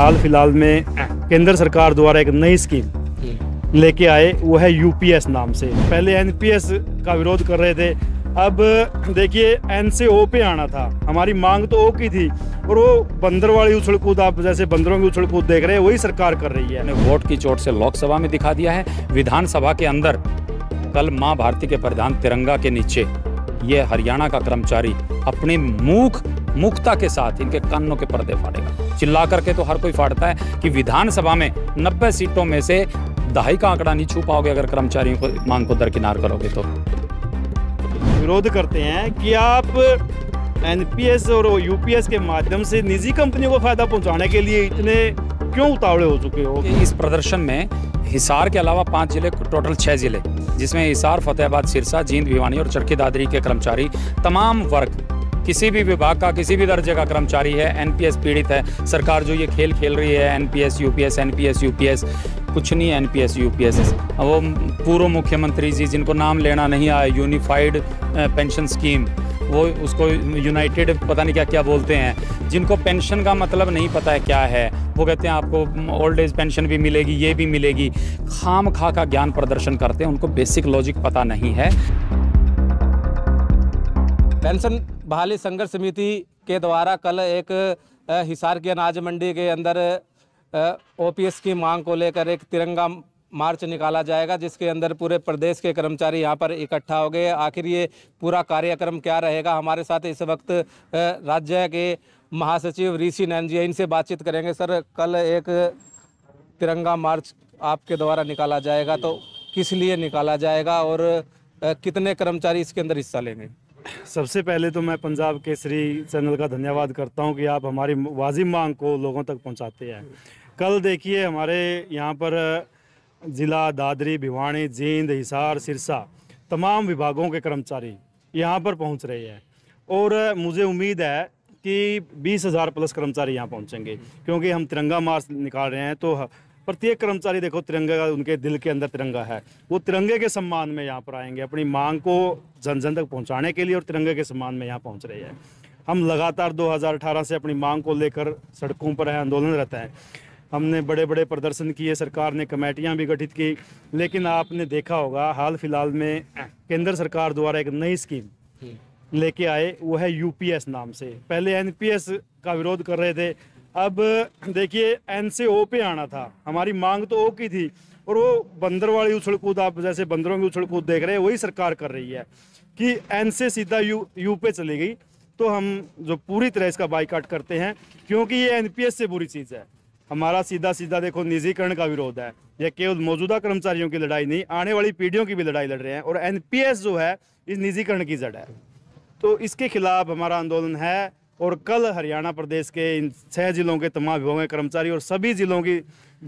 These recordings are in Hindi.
हाल फिलहाल में केंद्र सरकार द्वारा एक नई स्कीम लेके आए वो है यूपीएस नाम से पहले एनपीएस का विरोध कर रहे थे अब देखिए एन से ओ पे आना था हमारी मांग तो ओ की थी और वो बंदर वाली उछल कूद आप जैसे बंदरों की उछल कूद देख रहे हैं वही सरकार कर रही है वोट की चोट से लोकसभा में दिखा दिया है विधानसभा के अंदर कल माँ भारती के प्रधान तिरंगा के नीचे ये हरियाणा का कर्मचारी अपने मुख मुक्ता के साथ इनके कानों के पर्दे फाड़ेगा चिल्ला करके तो हर कोई फाड़ता है कि विधानसभा में नब्बे सीटों में से दहाई का आंकड़ा नहीं छू पाओगे अगर कर्मचारियों को मांग को दरकिनार करोगे तो विरोध करते हैं कि आप एनपीएस और यूपीएस के माध्यम से निजी कंपनियों को फायदा पहुंचाने के लिए इतने क्यों उतावड़े हो चुके हो इस प्रदर्शन में हिसार के अलावा पांच जिले टोटल छह जिले जिसमें हिसार फतेहाबाद सिरसा जींद भिवानी और चरखी दादरी के कर्मचारी तमाम वर्ग किसी भी विभाग का किसी भी दर्जे का कर्मचारी है एनपीएस पीड़ित है सरकार जो ये खेल खेल रही है एनपीएस यूपीएस एनपीएस यूपीएस कुछ नहीं एनपीएस यूपीएस वो पूर्व मुख्यमंत्री जी जिनको नाम लेना नहीं आया यूनिफाइड पेंशन स्कीम वो उसको यूनाइटेड पता नहीं क्या क्या बोलते हैं जिनको पेंशन का मतलब नहीं पता है क्या है वो कहते हैं आपको ओल्ड एज पेंशन भी मिलेगी ये भी मिलेगी खाम खा का ज्ञान प्रदर्शन करते हैं उनको बेसिक लॉजिक पता नहीं है पेंशन बहाली संघर्ष समिति के द्वारा कल एक हिसार की अनाज मंडी के अंदर ओपीएस की मांग को लेकर एक तिरंगा मार्च निकाला जाएगा जिसके अंदर पूरे प्रदेश के कर्मचारी यहाँ पर इकट्ठा हो गए आखिर ये पूरा कार्यक्रम क्या रहेगा हमारे साथ इस वक्त राज्य के महासचिव ऋषि नैन जी इनसे बातचीत करेंगे सर कल एक तिरंगा मार्च आपके द्वारा निकाला जाएगा तो किस लिए निकाला जाएगा और कितने कर्मचारी इसके अंदर हिस्सा लेंगे सबसे पहले तो मैं पंजाब केसरी चैनल का धन्यवाद करता हूं कि आप हमारी वाजिब मांग को लोगों तक पहुंचाते हैं कल देखिए हमारे यहाँ पर ज़िला दादरी भिवानी जींद हिसार सिरसा तमाम विभागों के कर्मचारी यहाँ पर पहुँच रहे हैं और मुझे उम्मीद है कि बीस हज़ार प्लस कर्मचारी यहाँ पहुँचेंगे क्योंकि हम तिरंगा मार्च निकाल रहे हैं तो प्रत्येक कर्मचारी देखो तिरंगे का उनके दिल के अंदर तिरंगा है वो तिरंगे के सम्मान में यहाँ पर आएंगे अपनी मांग को जन जन तक पहुँचाने के लिए और तिरंगे के सम्मान में यहाँ पहुँच रहे हैं हम लगातार 2018 से अपनी मांग को लेकर सड़कों पर है आंदोलन रहता है हमने बड़े बड़े प्रदर्शन किए सरकार ने कमेटियाँ भी गठित की लेकिन आपने देखा होगा हाल फिलहाल में केंद्र सरकार द्वारा एक नई स्कीम हम्म। लेके आए वो है यूपीएस नाम से पहले एनपीएस का विरोध कर रहे थे अब देखिए एन से ओ पे आना था हमारी मांग तो ओ की थी और वो बंदर वाली उछल कूद आप जैसे बंदरों की उछल कूद देख रहे हैं वही सरकार कर रही है कि एन से सीधा यू यू पे चली गई तो हम जो पूरी तरह इसका बाईकाट करते हैं क्योंकि ये एनपीएस से बुरी चीज़ है हमारा सीधा सीधा देखो निजीकरण का विरोध है यह केवल मौजूदा कर्मचारियों की लड़ाई नहीं आने वाली पीढ़ियों की भी लड़ाई लड़ रहे हैं और एनपीएस जो है इस निजीकरण की जड़ है तो इसके खिलाफ हमारा आंदोलन है और कल हरियाणा प्रदेश के इन छः जिलों के तमाम विभागों के कर्मचारी और सभी जिलों की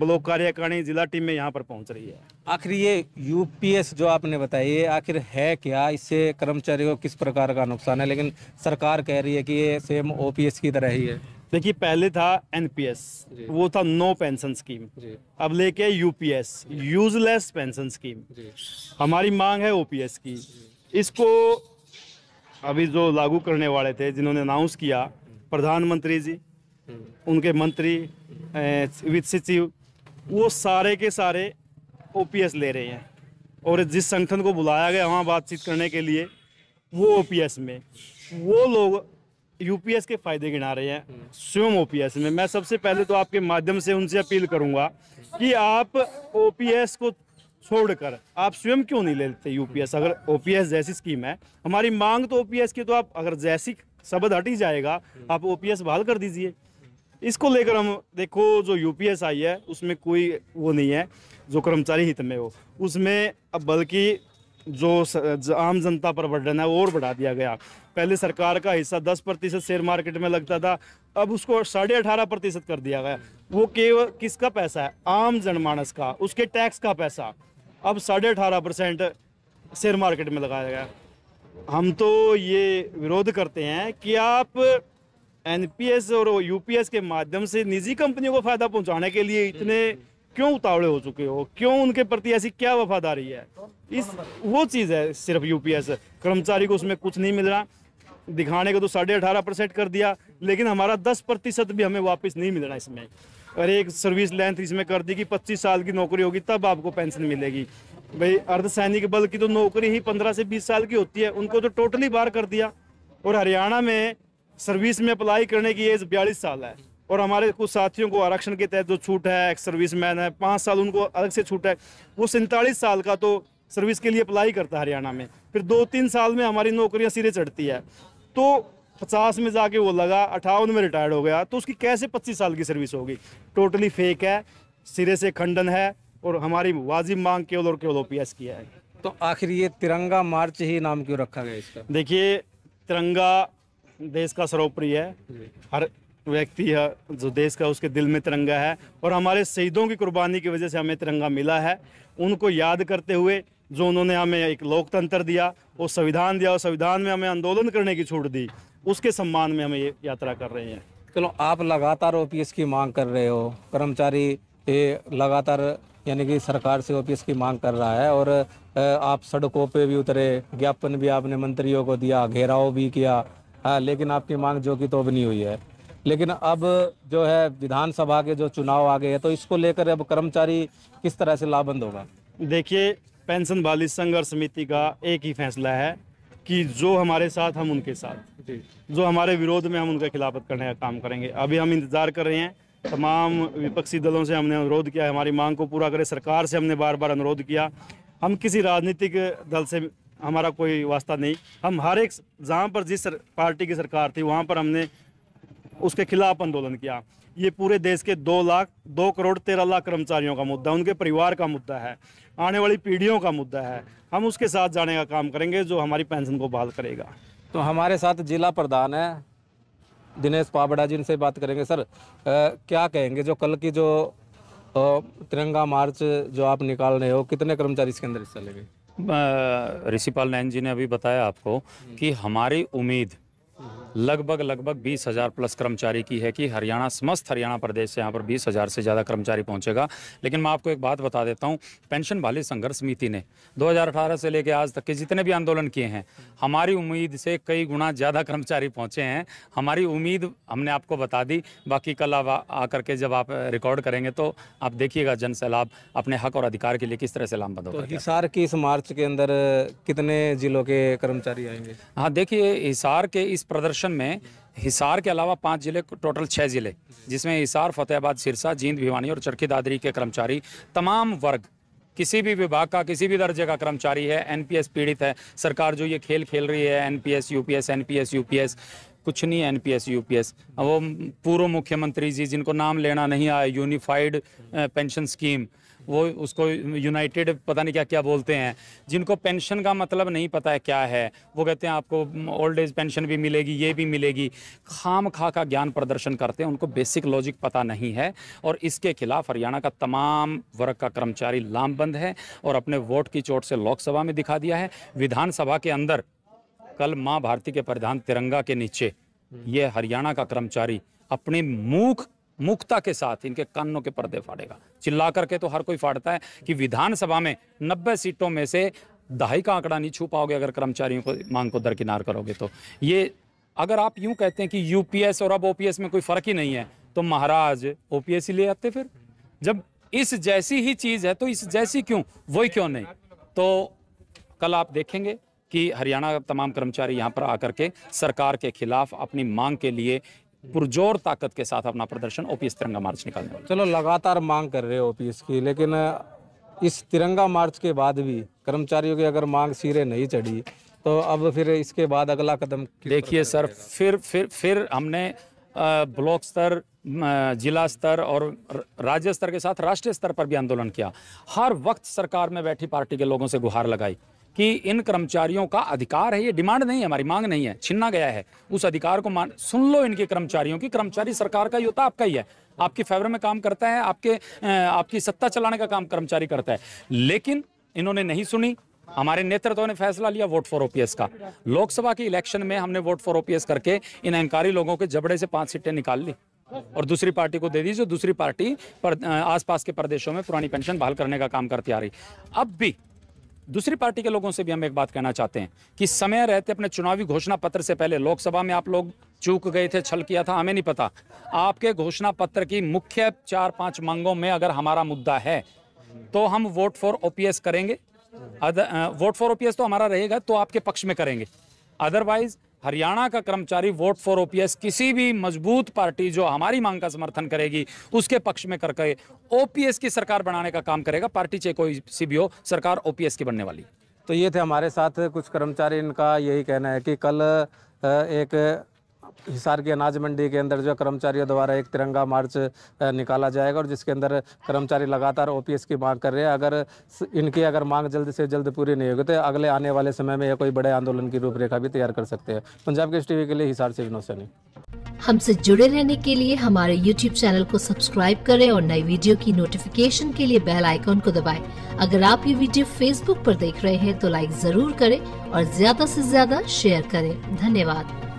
ब्लॉक कार्यकारिणी जिला टीम में यहाँ पर पहुँच रही है आखिर ये यूपीएस जो आपने बताई आखिर है क्या इससे कर्मचारियों को किस प्रकार का नुकसान है लेकिन सरकार कह रही है कि ये सेम ओ की तरह ही है देखिए पहले था एनपीएस वो था नो पेंशन स्कीम अब लेके यूपीएस यूजलेस पेंशन स्कीम हमारी मांग है ओपीएस की इसको अभी जो लागू करने वाले थे जिन्होंने अनाउंस किया प्रधानमंत्री जी उनके मंत्री वित्त सचिव वो सारे के सारे ओपीएस ले रहे हैं और जिस संगठन को बुलाया गया वहाँ बातचीत करने के लिए वो ओपीएस में वो लोग यूपीएस के फायदे गिना रहे हैं स्वयं ओपीएस में मैं सबसे पहले तो आपके माध्यम से उनसे अपील करूंगा कि आप ओपीएस को छोड़कर आप स्वयं क्यों नहीं ले लेते यूपीएस अगर ओपीएस जैसी स्कीम है हमारी मांग तो ओपीएस की तो आप अगर जैसी शब्द हट ही जाएगा आप ओपीएस बहाल कर दीजिए इसको लेकर हम देखो जो यूपीएस आई है उसमें कोई वो नहीं है जो कर्मचारी हित में हो उसमें अब बल्कि जो, आम जनता पर बर्डन है वो और बढ़ा दिया गया पहले सरकार का हिस्सा 10 प्रतिशत शेयर मार्केट में लगता था अब उसको साढ़े अठारह प्रतिशत कर दिया गया वो केवल किसका पैसा है आम जनमानस का उसके टैक्स का पैसा अब साढ़े अठारह परसेंट शेयर मार्केट में लगाया गया हम तो ये विरोध करते हैं कि आप एनपीएस और यूपीएस के माध्यम से निजी कंपनियों को फ़ायदा पहुंचाने के लिए इतने क्यों उतावड़े हो चुके हो क्यों उनके प्रति ऐसी क्या वफादारी है इस वो चीज़ है सिर्फ यूपीएस कर्मचारी को उसमें कुछ नहीं मिल रहा दिखाने को तो साढ़े अठारह परसेंट कर दिया लेकिन हमारा दस प्रतिशत भी हमें वापस नहीं मिल रहा इसमें और एक सर्विस लेंथ इसमें कर दी कि पच्चीस साल की नौकरी होगी तब आपको पेंशन मिलेगी भाई अर्धसैनिक बल की तो नौकरी ही पंद्रह से बीस साल की होती है उनको तो टोटली बार कर दिया और हरियाणा में सर्विस में अप्लाई करने की एज बयालीस साल है और हमारे कुछ साथियों को आरक्षण के तहत जो छूट है एक सर्विस मैन है पाँच साल उनको अलग से छूट है वो सैंतालीस साल का तो सर्विस के लिए अप्लाई करता है हरियाणा में फिर दो तीन साल में हमारी नौकरियाँ सिरे चढ़ती है तो पचास में जाके वो लगा अठावन में रिटायर्ड हो गया तो उसकी कैसे पच्चीस साल की सर्विस होगी टोटली फेक है सिरे से खंडन है और हमारी वाजिब मांग केवल और केवल ओ की है तो आखिर ये तिरंगा मार्च ही नाम क्यों रखा गया इसका देखिए तिरंगा देश का सर्वोपरि है हर व्यक्ति है जो देश का उसके दिल में तिरंगा है और हमारे शहीदों की कुर्बानी की वजह से हमें तिरंगा मिला है उनको याद करते हुए जो उन्होंने हमें एक लोकतंत्र दिया और संविधान दिया और संविधान में हमें आंदोलन करने की छूट दी उसके सम्मान में हम ये यात्रा कर रहे हैं चलो आप लगातार ओ की मांग कर रहे हो कर्मचारी ये लगातार यानी कि सरकार से ओ की मांग कर रहा है और आप सड़कों पे भी उतरे ज्ञापन भी आपने मंत्रियों को दिया घेराव भी किया हाँ लेकिन आपकी मांग जो कि तो भी नहीं हुई है लेकिन अब जो है विधानसभा के जो चुनाव आ गए हैं तो इसको लेकर अब कर्मचारी किस तरह से लाभबंद होगा देखिए पेंशन वाली संघर्ष समिति का एक ही फैसला है कि जो हमारे साथ हम उनके साथ जो हमारे विरोध में हम उनके खिलाफत करने का काम करेंगे अभी हम इंतज़ार कर रहे हैं तमाम विपक्षी दलों से हमने अनुरोध किया हमारी मांग को पूरा करें सरकार से हमने बार बार अनुरोध किया हम किसी राजनीतिक दल से हमारा कोई वास्ता नहीं हम हर एक जहाँ पर जिस पार्टी की सरकार थी वहाँ पर हमने उसके खिलाफ आंदोलन किया ये पूरे देश के दो लाख दो करोड़ तेरह लाख कर्मचारियों का मुद्दा उनके परिवार का मुद्दा है आने वाली पीढ़ियों का मुद्दा है हम उसके साथ जाने का काम करेंगे जो हमारी पेंशन को बहाल करेगा तो हमारे साथ जिला प्रधान है दिनेश पाबड़ा जी इनसे बात करेंगे सर आ, क्या कहेंगे जो कल की जो तिरंगा मार्च जो आप निकाल रहे हो कितने कर्मचारी इसके अंदर हिस्सा लेंगे ऋषिपाल नैन जी ने अभी बताया आपको कि हमारी उम्मीद लगभग लगभग बीस हज़ार प्लस कर्मचारी की है कि हरियाणा समस्त हरियाणा प्रदेश से यहाँ पर बीस हज़ार से ज़्यादा कर्मचारी पहुँचेगा लेकिन मैं आपको एक बात बता देता हूँ पेंशन भाली संघर्ष समिति ने 2018 से लेकर आज तक के जितने भी आंदोलन किए हैं हमारी उम्मीद से कई गुना ज़्यादा कर्मचारी पहुँचे हैं हमारी उम्मीद हमने आपको बता दी बाकी कल आप आकर के जब आप रिकॉर्ड करेंगे तो आप देखिएगा जन सैलाब अपने हक और अधिकार के लिए किस तरह से लामबंद होगा तो हिसार के इस मार्च के अंदर कितने जिलों के कर्मचारी आएंगे हाँ देखिए हिसार के इस प्रदर्शन सेक्शन में हिसार के अलावा पांच जिले टोटल छः जिले जिसमें हिसार फतेहाबाद सिरसा जींद भिवानी और चरखी दादरी के कर्मचारी तमाम वर्ग किसी भी विभाग का किसी भी दर्जे का कर्मचारी है एनपीएस पीड़ित है सरकार जो ये खेल खेल रही है एनपीएस यूपीएस एनपीएस यूपीएस कुछ नहीं एनपीएस यूपीएस वो पूर्व मुख्यमंत्री जी जिनको नाम लेना नहीं आया यूनिफाइड पेंशन स्कीम वो उसको यूनाइटेड पता नहीं क्या क्या बोलते हैं जिनको पेंशन का मतलब नहीं पता है क्या है वो कहते हैं आपको ओल्ड एज पेंशन भी मिलेगी ये भी मिलेगी खाम खा का ज्ञान प्रदर्शन करते हैं उनको बेसिक लॉजिक पता नहीं है और इसके खिलाफ हरियाणा का तमाम वर्ग का कर्मचारी लामबंद है और अपने वोट की चोट से लोकसभा में दिखा दिया है विधानसभा के अंदर कल माँ भारती के प्रधान तिरंगा के नीचे ये हरियाणा का कर्मचारी अपने मूख मुक्ता के साथ इनके कानों के पर्दे फाड़ेगा चिल्ला करके तो हर कोई फाड़ता है कि विधानसभा में नब्बे सीटों में से दहाई का आंकड़ा नहीं छू पाओगे अगर कर्मचारियों को मांग को दरकिनार करोगे तो ये अगर आप यूं कहते हैं कि यूपीएस और अब ओपीएस में कोई फर्क ही नहीं है तो महाराज ओपीएस ही ले आते फिर जब इस जैसी ही चीज है तो इस जैसी क्यों वही क्यों नहीं तो कल आप देखेंगे कि हरियाणा तमाम कर्मचारी यहाँ पर आकर के सरकार के खिलाफ अपनी मांग के लिए पुरजोर ताकत के साथ अपना प्रदर्शन ओपीएस तिरंगा मार्च निकालने वाले चलो लगातार मांग कर रहे हो ओपीएस की लेकिन इस तिरंगा मार्च के बाद भी कर्मचारियों की अगर मांग सिरे नहीं चढ़ी तो अब फिर इसके बाद अगला कदम देखिए सर फिर फिर फिर हमने ब्लॉक स्तर जिला स्तर और राज्य स्तर के साथ राष्ट्रीय स्तर पर भी आंदोलन किया हर वक्त सरकार में बैठी पार्टी के लोगों से गुहार लगाई कि इन कर्मचारियों का अधिकार है ये डिमांड नहीं है हमारी मांग नहीं है छिन्ना गया है उस अधिकार को मान सुन लो इनके कर्मचारियों की कर्मचारी सरकार का ही होता आपका ही है आपके फेवर में काम करता है आपके आपकी सत्ता चलाने का काम कर्मचारी करता है लेकिन इन्होंने नहीं सुनी हमारे नेतृत्व ने फैसला लिया वोट फॉर ओपीएस का लोकसभा के इलेक्शन में हमने वोट फॉर ओपीएस करके इन अहंकारी लोगों के जबड़े से पांच सीटें निकाल ली और दूसरी पार्टी को दे दी जो दूसरी पार्टी पर आसपास के प्रदेशों में पुरानी पेंशन बहाल करने का काम करती आ रही अब भी दूसरी पार्टी के लोगों से भी हम एक बात कहना चाहते हैं कि समय रहते अपने चुनावी घोषणा पत्र से पहले लोकसभा में आप लोग चूक गए थे छल किया था हमें नहीं पता आपके घोषणा पत्र की मुख्य चार पांच मांगों में अगर हमारा मुद्दा है तो हम वोट फॉर ओपीएस करेंगे अदर, वोट फॉर ओपीएस तो हमारा रहेगा तो आपके पक्ष में करेंगे अदरवाइज हरियाणा का कर्मचारी वोट फॉर ओपीएस किसी भी मजबूत पार्टी जो हमारी मांग का समर्थन करेगी उसके पक्ष में करके ओपीएस की सरकार बनाने का काम करेगा पार्टी चाहे कोई सी भी हो सरकार ओपीएस की बनने वाली तो ये थे हमारे साथ कुछ कर्मचारी इनका यही कहना है कि कल एक हिसार की अनाज मंडी के अंदर जो कर्मचारियों द्वारा एक तिरंगा मार्च निकाला जाएगा और जिसके अंदर कर्मचारी लगातार ओपीएस की मांग कर रहे हैं अगर इनकी अगर मांग जल्द से जल्द पूरी नहीं होगी तो अगले आने वाले समय में यह कोई बड़े आंदोलन की रूपरेखा भी तैयार कर सकते हैं पंजाब के टीवी के लिए हिसार से विनोद सैनी हमसे जुड़े रहने के लिए हमारे यूट्यूब चैनल को सब्सक्राइब करें और नई वीडियो की नोटिफिकेशन के लिए बेल आइकॉन को दबाएं। अगर आप ये वीडियो फेसबुक पर देख रहे हैं तो लाइक जरूर करें और ज्यादा से ज्यादा शेयर करें धन्यवाद